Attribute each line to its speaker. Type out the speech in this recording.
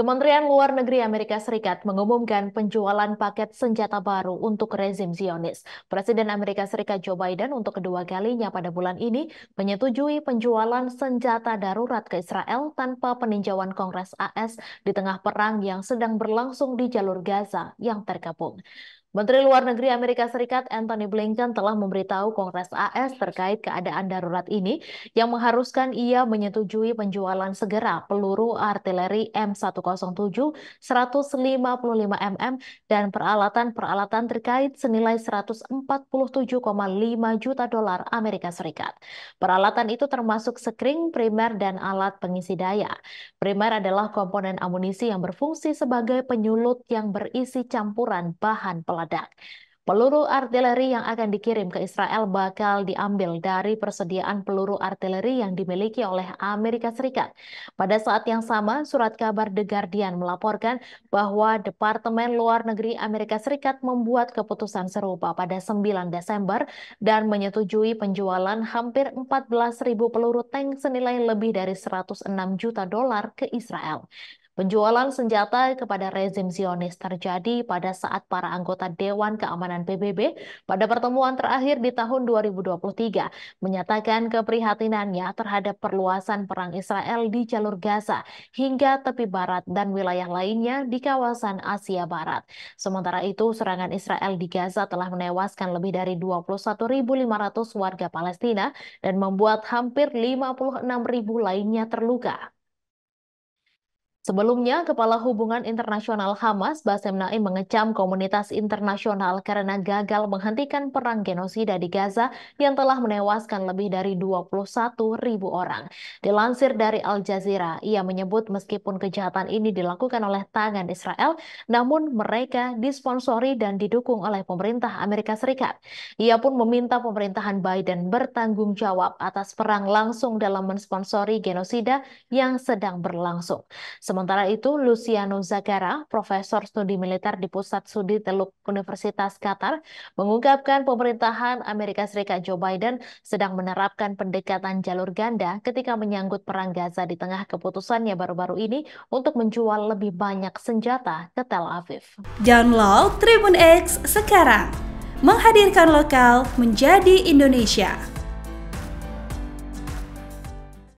Speaker 1: Kementerian Luar Negeri Amerika Serikat mengumumkan penjualan paket senjata baru untuk rezim Zionis. Presiden Amerika Serikat Joe Biden untuk kedua kalinya pada bulan ini menyetujui penjualan senjata darurat ke Israel tanpa peninjauan Kongres AS di tengah perang yang sedang berlangsung di jalur Gaza yang terkepung. Menteri Luar Negeri Amerika Serikat Anthony Blinken telah memberitahu Kongres AS terkait keadaan darurat ini yang mengharuskan ia menyetujui penjualan segera peluru artileri M107 155 mm dan peralatan-peralatan terkait senilai 147,5 juta dolar Amerika Serikat. Peralatan itu termasuk sekring, primer, dan alat pengisi daya. Primer adalah komponen amunisi yang berfungsi sebagai penyulut yang berisi campuran bahan pelan meledak. Peluru artileri yang akan dikirim ke Israel bakal diambil dari persediaan peluru artileri yang dimiliki oleh Amerika Serikat. Pada saat yang sama, surat kabar The Guardian melaporkan bahwa Departemen Luar Negeri Amerika Serikat membuat keputusan serupa pada 9 Desember dan menyetujui penjualan hampir 14.000 peluru tank senilai lebih dari 106 juta dolar ke Israel. Penjualan senjata kepada rezim Zionis terjadi pada saat para anggota Dewan Keamanan PBB pada pertemuan terakhir di tahun 2023 menyatakan keprihatinannya terhadap perluasan perang Israel di jalur Gaza hingga tepi barat dan wilayah lainnya di kawasan Asia Barat. Sementara itu, serangan Israel di Gaza telah menewaskan lebih dari 21.500 warga Palestina dan membuat hampir 56.000 lainnya terluka. Sebelumnya, Kepala Hubungan Internasional Hamas, Basem Naim, mengecam komunitas internasional karena gagal menghentikan perang genosida di Gaza yang telah menewaskan lebih dari 21 ribu orang. Dilansir dari Al Jazeera, ia menyebut meskipun kejahatan ini dilakukan oleh tangan Israel, namun mereka disponsori dan didukung oleh pemerintah Amerika Serikat. Ia pun meminta pemerintahan Biden bertanggung jawab atas perang langsung dalam mensponsori genosida yang sedang berlangsung. Sementara itu, Luciano Zagara, Profesor Studi Militer di Pusat Studi Teluk Universitas Qatar, mengungkapkan pemerintahan Amerika Serikat Joe Biden sedang menerapkan pendekatan jalur ganda ketika menyangkut perang Gaza di tengah keputusannya baru-baru ini untuk menjual lebih banyak senjata ke Tel Aviv. Download Tribun X sekarang, menghadirkan lokal menjadi Indonesia.